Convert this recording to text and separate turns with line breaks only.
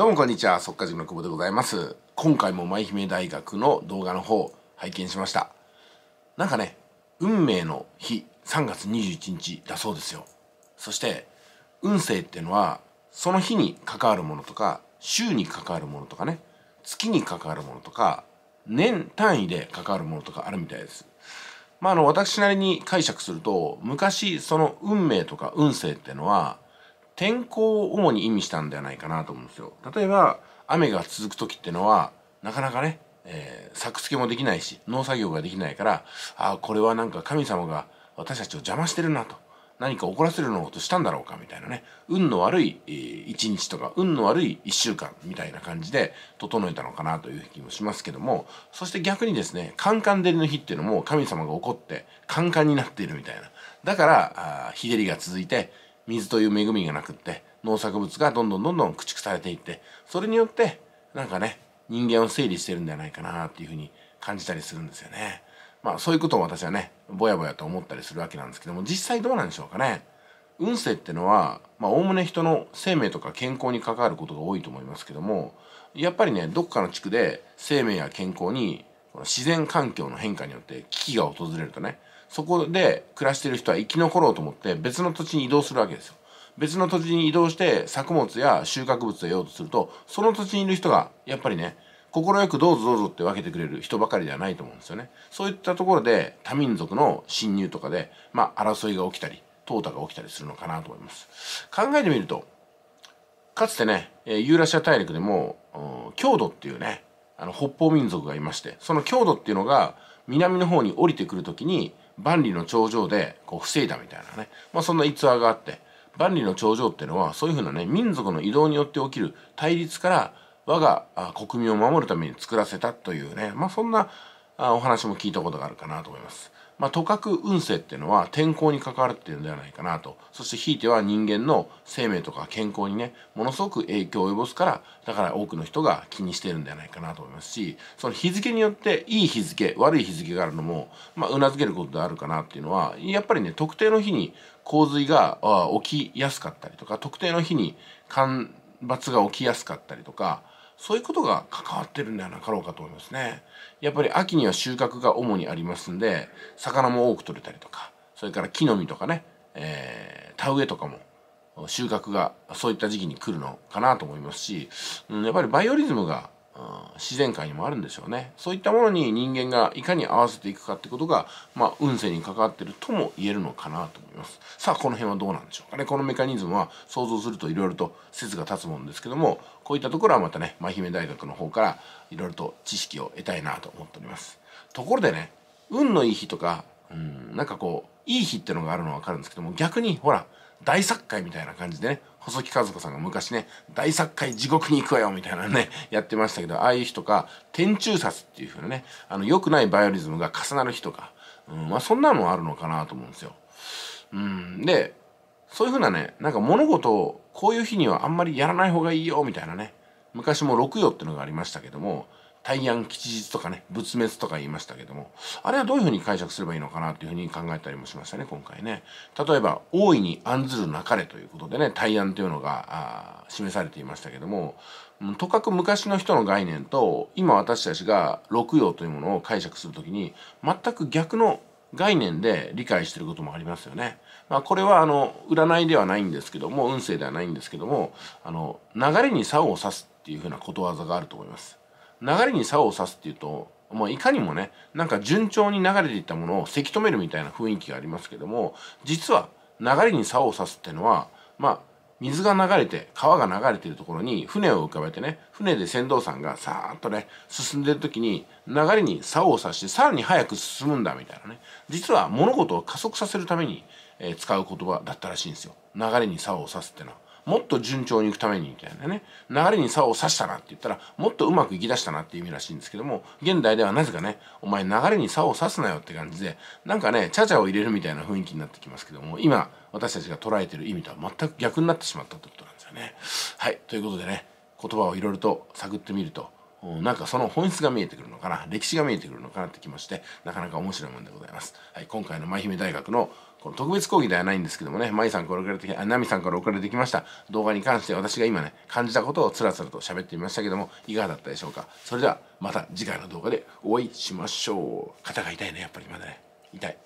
どうもこんにちは、速稼塾の久保でございます。今回も舞姫大学の動画の方、拝見しました。なんかね、運命の日、3月21日だそうですよ。そして、運勢っていうのは、その日に関わるものとか、週に関わるものとかね、月に関わるものとか、年単位で関わるものとかあるみたいです。まあ、あの、私なりに解釈すると、昔、その運命とか運勢っていうのは、天候を主に意味したんではないかなと思うんですよ。例えば雨が続く時ってのはなかなかね、えー、作付けもできないし農作業ができないからああこれはなんか神様が私たちを邪魔してるなと何か怒らせるのことしたんだろうかみたいなね運の悪い一日とか運の悪い一週間みたいな感じで整えたのかなという気もしますけどもそして逆にですねカンカン照りの日っていうのも神様が怒ってカンカンになっているみたいなだから日照りが続いて水という恵みがなくって農作物がどんどんどんどん駆逐されていってそれによってなんかね人間を整理してるんじゃないかなっていうふうに感じたりするんですよね。まあそういうことを私はねぼやぼやと思ったりするわけなんですけども実際どうなんでしょうかね。運勢ってのはまあおおむね人の生命とか健康に関わることが多いと思いますけどもやっぱりねどっかの地区で生命や健康に自然環境の変化によって危機が訪れるとねそこで暮らしてる人は生き残ろうと思って別の土地に移動するわけですよ。別の土地に移動して作物や収穫物を得ようとすると、その土地にいる人がやっぱりね、快くどうぞどうぞって分けてくれる人ばかりではないと思うんですよね。そういったところで多民族の侵入とかで、まあ争いが起きたり、淘汰が起きたりするのかなと思います。考えてみると、かつてね、ユーラシア大陸でも、郷土っていうね、あの北方民族がいまして、その郷土っていうのが南の方に降りてくるときに、万里の長城でこう防いだみたいなね、まあ、そんな逸話があって万里の長城っていうのはそういうふうなね民族の移動によって起きる対立から我が国民を守るために作らせたというね、まあ、そんなお話も聞いたことがあるかなと思います。まあ、とかく運勢っていうのは天候に関わっていうのではないかなとそしてひいては人間の生命とか健康にねものすごく影響を及ぼすからだから多くの人が気にしてるんではないかなと思いますしその日付によっていい日付悪い日付があるのもまあうなずけることであるかなっていうのはやっぱりね特定の日に洪水が起きやすかったりとか特定の日に干ばつが起きやすかったりとかそういうことが関わってるんではなかろうかと思いますね。やっぱり秋には収穫が主にありますんで、魚も多く取れたりとか、それから木の実とかね、えー、田植えとかも収穫がそういった時期に来るのかなと思いますし、うん、やっぱりバイオリズムが、うん、自然界にもあるんでしょうね。そういったものに人間がいかに合わせていくかってことが、まあ、運勢に関わってるとも言えるのかなと思います。ますさあこの辺はどうなんでしょうかねこのメカニズムは想像するといろいろと説が立つもんですけどもこういったところはまたね真姫大学の方からいろいろと知識を得たいなと思っておりますところでね運のいい日とかうんなんかこういい日ってのがあるのは分かるんですけども逆にほら大作界みたいな感じでね細木数子さんが昔ね大作界地獄に行くわよみたいなねやってましたけどああいう日とか天中殺っていう風なねあの良くないバイオリズムが重なる日とか、うんまあ、そんなのあるのかなと思うんですよ。うんでそういうふうなねなんか物事をこういう日にはあんまりやらない方がいいよみたいなね昔も六曜っていうのがありましたけども大安吉日とかね仏滅とか言いましたけどもあれはどういうふうに解釈すればいいのかなっていうふうに考えたりもしましたね今回ね例えば大いに案ずるなかれということでね大安というのが示されていましたけどもとかく昔の人の概念と今私たちが六曜というものを解釈する時に全く逆の概念で理解していることもありますよね。まあ、これはあの占いではないんですけども運勢ではないんですけどもあの流れに竿を刺すっていうふうなことわざがあると思います。流れに竿を刺すっていうとまあ、いかにもねなんか順調に流れていったものをせき止めるみたいな雰囲気がありますけども実は流れに竿を刺すっていうのはまあ水が流れて川が流れてるところに船を浮かべてね船で船頭さんがさーっとね進んでる時に流れに竿を刺してさらに早く進むんだみたいなね実は物事を加速させるために、えー、使う言葉だったらしいんですよ流れに竿を刺すってのは。もっと順調にいくためにみたいなね流れに差を差したなって言ったらもっとうまくいきだしたなっていう意味らしいんですけども現代ではなぜかねお前流れに差を差すなよって感じでなんかねちゃちゃを入れるみたいな雰囲気になってきますけども今私たちが捉えてる意味とは全く逆になってしまったってことなんですよね。はいということでね言葉をいろいろと探ってみるとなんかその本質が見えてくるのかな歴史が見えてくるのかなってきましてなかなか面白いもんでございます、はい、今回の舞姫大学のこの特別講義ではないんですけどもね、舞さんから送られてき、あ、ナさんから送られてきました動画に関して私が今ね、感じたことをつらつらと喋ってみましたけども、いかがだったでしょうかそれではまた次回の動画でお会いしましょう。肩が痛いね、やっぱりまだね。痛い。